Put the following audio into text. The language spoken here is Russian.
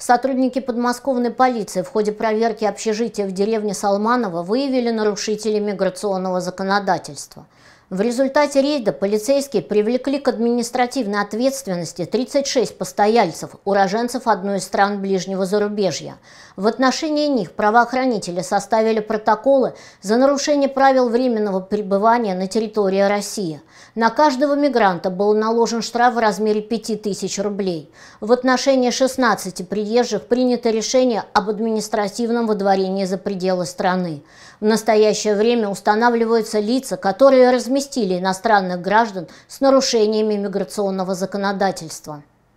Сотрудники подмосковной полиции в ходе проверки общежития в деревне Салманово выявили нарушителей миграционного законодательства. В результате рейда полицейские привлекли к административной ответственности 36 постояльцев, уроженцев одной из стран ближнего зарубежья. В отношении них правоохранители составили протоколы за нарушение правил временного пребывания на территории России. На каждого мигранта был наложен штраф в размере 5000 рублей. В отношении 16 приезжих принято решение об административном выдворении за пределы страны. В настоящее время устанавливаются лица, которые разместились совместили иностранных граждан с нарушениями миграционного законодательства.